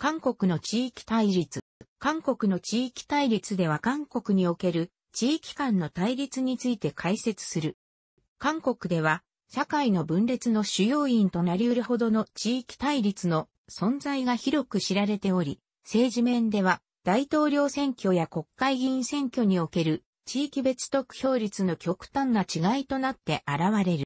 韓国の地域対立。韓国の地域対立では韓国における地域間の対立について解説する。韓国では社会の分裂の主要因となり得るほどの地域対立の存在が広く知られており、政治面では大統領選挙や国会議員選挙における地域別得票率の極端な違いとなって現れる。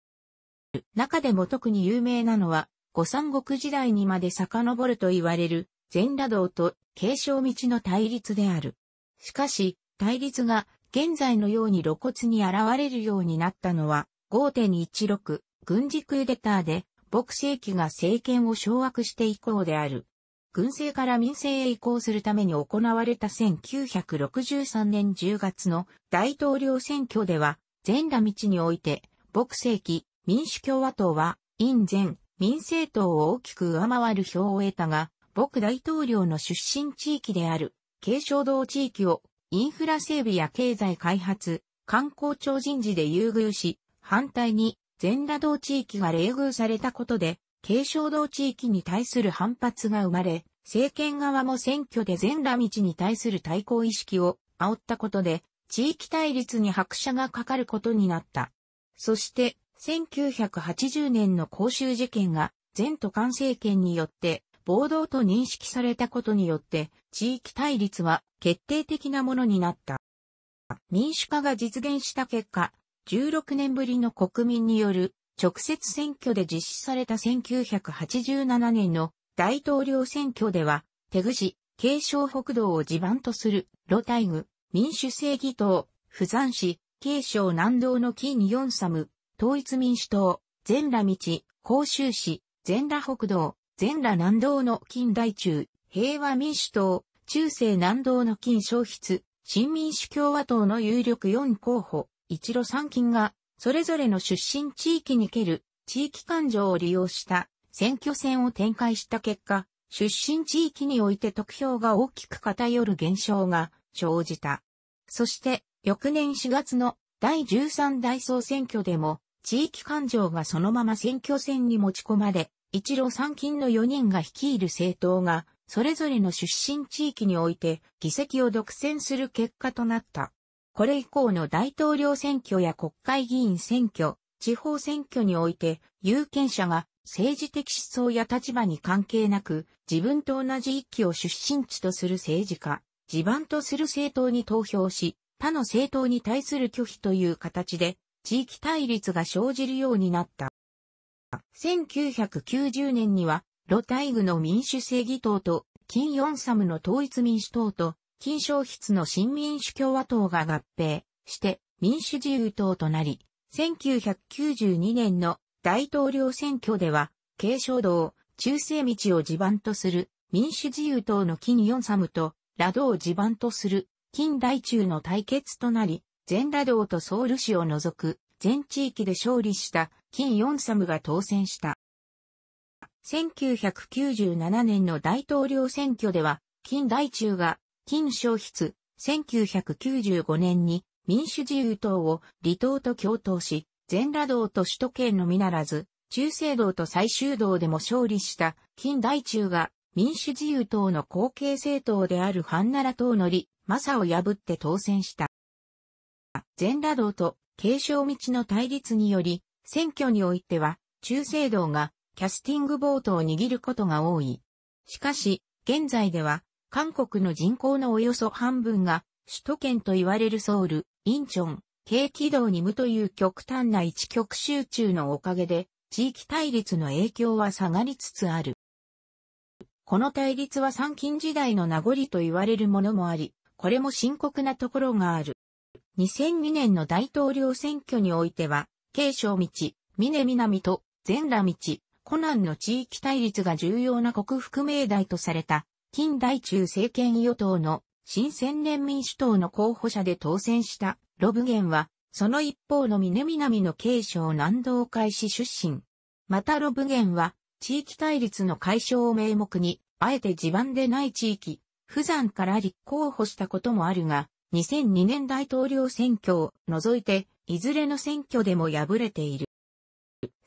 中でも特に有名なのは、五三国時代にまで遡ると言われる全羅道と継承道の対立である。しかし、対立が現在のように露骨に現れるようになったのは5.16軍事クーデターで牧政期が政権を掌握して以降である。軍政から民政へ移行するために行われた1963年10月の大統領選挙では、全羅道において、牧政期民主共和党は、院前、民政党を大きく上回る票を得たが、僕大統領の出身地域である、継承道地域を、インフラ整備や経済開発、観光庁人事で優遇し、反対に、全羅道地域が冷遇されたことで、継承道地域に対する反発が生まれ、政権側も選挙で全羅道に対する対抗意識を煽ったことで、地域対立に拍車がかかることになった。そして、1980年の公衆事件が、全都官政権によって暴動と認識されたことによって、地域対立は決定的なものになった。民主化が実現した結果、16年ぶりの国民による直接選挙で実施された1987年の大統領選挙では、手口、継承北道を地盤とする、露大具、民主正義党、不山市、継承南道の金四サム、統一民主党、全羅道、甲州市、全羅北道、全羅南道の近代中、平和民主党、中世南道の金消失、新民主共和党の有力4候補、一路三金が、それぞれの出身地域にける、地域感情を利用した選挙戦を展開した結果、出身地域において得票が大きく偏る現象が生じた。そして、翌年4月の第13大総選挙でも、地域感情がそのまま選挙戦に持ち込まれ、一路三勤の4人が率いる政党が、それぞれの出身地域において議席を独占する結果となった。これ以降の大統領選挙や国会議員選挙、地方選挙において、有権者が政治的思想や立場に関係なく、自分と同じ一期を出身地とする政治家、地盤とする政党に投票し、他の政党に対する拒否という形で、地域対立が生じるようになった。1990年には、ロ大具の民主正義党と、金四サムの統一民主党と、金消筆の新民主共和党が合併して、民主自由党となり、1992年の大統領選挙では、継承道、中世道を地盤とする民主自由党の金四サムと、ラドを地盤とする金大中の対決となり、全ラドとソウル市を除く全地域で勝利した金ヨンサムが当選した。1997年の大統領選挙では、金大中が金消失、1995年に民主自由党を離党と共闘し、全羅道と首都圏のみならず、中西道と最終道でも勝利した金大中が民主自由党の後継政党であるハンナラ党の李、マサを破って当選した。全羅道と継承道の対立により、選挙においては、中正道がキャスティングボートを握ることが多い。しかし、現在では、韓国の人口のおよそ半分が、首都圏と言われるソウル、インチョン、京軌道に無という極端な一極集中のおかげで、地域対立の影響は下がりつつある。この対立は三近時代の名残と言われるものもあり、これも深刻なところがある。2002年の大統領選挙においては、継承道、峰南と全羅道、ナンの地域対立が重要な国服命題とされた、近代中政権与党の新千年民主党の候補者で当選したロブゲンは、その一方の峰南の継承南道会市出身。またロブゲンは、地域対立の解消を名目に、あえて地盤でない地域、不山から立候補したこともあるが、2002年大統領選挙を除いて、いずれの選挙でも敗れている。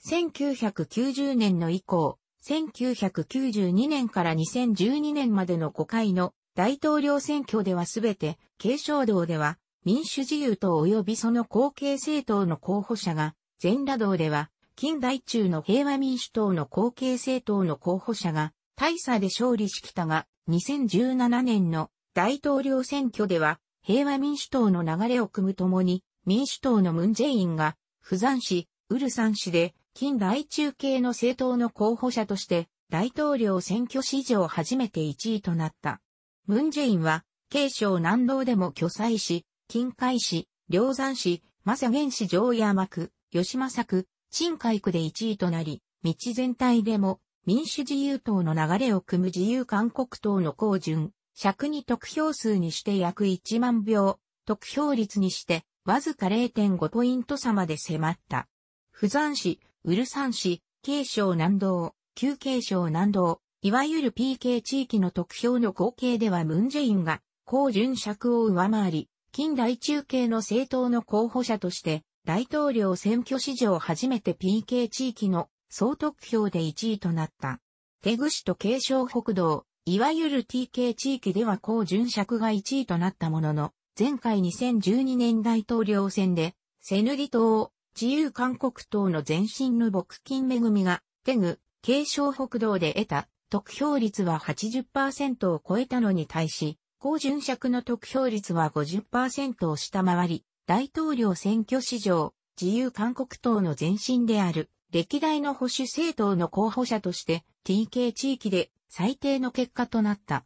1990年の以降、1992年から2012年までの5回の大統領選挙ではすべて、継承道では民主自由党及びその後継政党の候補者が、全羅道では近代中の平和民主党の後継政党の候補者が大差で勝利しきたが、2017年の大統領選挙では平和民主党の流れを組むともに、民主党のムンジェインが、釜山市、ウルサン市で、近代中継の政党の候補者として、大統領選挙史上初めて1位となった。ムンジェインは、慶省南道でも巨災市、近海市、梁山市、マサゲン市城山区、吉政区、新海区で1位となり、道全体でも民主自由党の流れを組む自由韓国党の高順、尺に得票数にして約1万票、得票率にして、わずか0.5ポイント差まで迫った。釜山市、ウルサン市、京症南道、旧京症南道、いわゆる PK 地域の得票の合計ではムンジェインが、高順尺を上回り、近代中継の政党の候補者として、大統領選挙史上初めて PK 地域の総得票で1位となった。手具市と軽症北道、いわゆる TK 地域では高巡尺が1位となったものの、前回2012年大統領選で、セヌリ党、自由韓国党の前身の牧金恵が、テグ、継承北道で得た、得票率は80%を超えたのに対し、高巡尺の得票率は50%を下回り、大統領選挙史上、自由韓国党の前身である、歴代の保守政党の候補者として、TK 地域で最低の結果となった。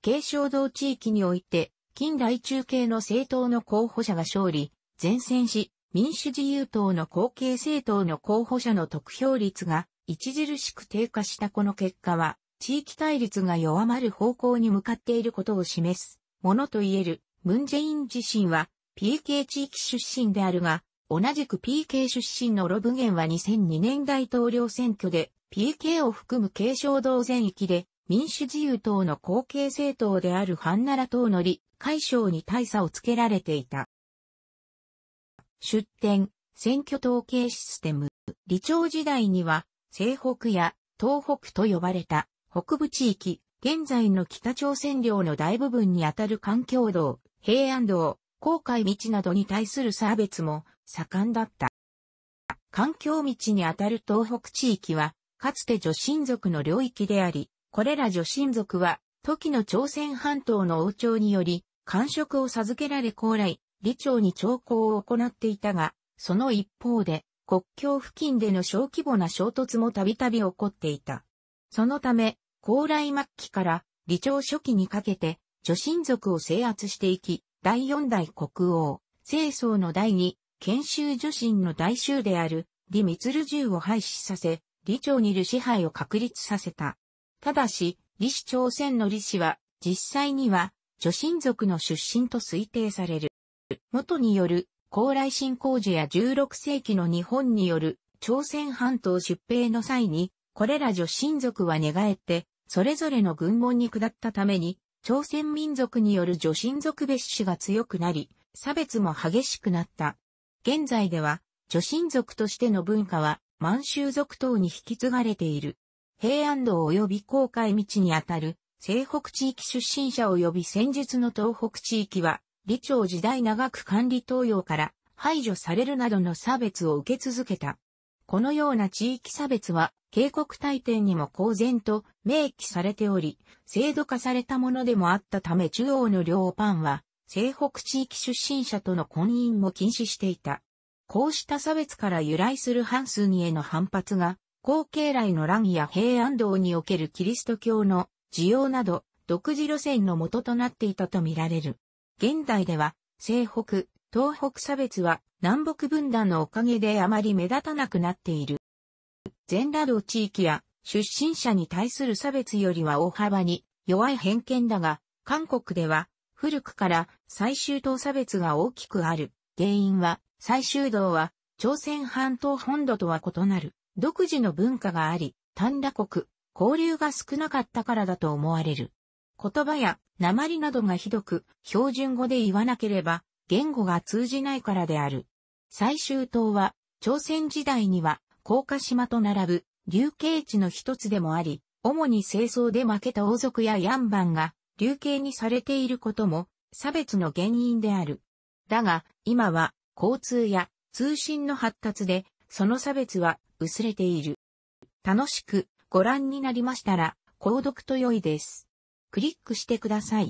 継承道地域において、近代中継の政党の候補者が勝利、前線し、民主自由党の後継政党の候補者の得票率が著しく低下したこの結果は、地域対立が弱まる方向に向かっていることを示すものと言える。ムンジェイン自身は PK 地域出身であるが、同じく PK 出身のロブゲンは2002年大統領選挙で PK を含む継承道全域で民主自由党の後継政党であるハンナラ党の李、海省に大差をつけられていた。出典、選挙統計システム。李朝時代には、西北や東北と呼ばれた北部地域、現在の北朝鮮領の大部分にあたる環境道、平安道、航海道などに対する差別も盛んだった。環境道にあたる東北地域は、かつて女神族の領域であり、これら女神族は、時の朝鮮半島の王朝により、官職を授けられ高麗、李朝に朝貢を行っていたが、その一方で、国境付近での小規模な衝突もたびたび起こっていた。そのため、高麗末期から李朝初期にかけて、女神族を制圧していき、第四代国王、清宗の第二、研修女神の大衆である、李密留銃を廃止させ、李朝にいる支配を確立させた。ただし、李氏朝鮮の李氏は、実際には、女神族の出身と推定される。元による、高麗新工事や16世紀の日本による、朝鮮半島出兵の際に、これら女神族は寝返って、それぞれの軍門に下ったために、朝鮮民族による女神族蔑視が強くなり、差別も激しくなった。現在では、女神族としての文化は、満州族等に引き継がれている。平安道及び航海道にあたる、西北地域出身者及び戦術の東北地域は、李朝時代長く管理東洋から排除されるなどの差別を受け続けた。このような地域差別は、警告大典にも公然と明記されており、制度化されたものでもあったため中央の両パンは、西北地域出身者との婚姻も禁止していた。こうした差別から由来する半数にへの反発が後継来の乱や平安道におけるキリスト教の需要など、独自路線の元となっていたとみられる。現代では、西北、東北差別は南北分断のおかげであまり目立たなくなっている。全羅道地域や出身者に対する差別よりは大幅に弱い偏見だが、韓国では古くから最終党差別が大きくある。原因は、最終道は朝鮮半島本土とは異なる。独自の文化があり、短羅国、交流が少なかったからだと思われる。言葉や鉛などがひどく、標準語で言わなければ、言語が通じないからである。最終島は、朝鮮時代には、高架島と並ぶ、流刑地の一つでもあり、主に清掃で負けた王族やヤンバンが、流刑にされていることも、差別の原因である。だが、今は、交通や通信の発達で、その差別は薄れている。楽しくご覧になりましたら、購読と良いです。クリックしてください。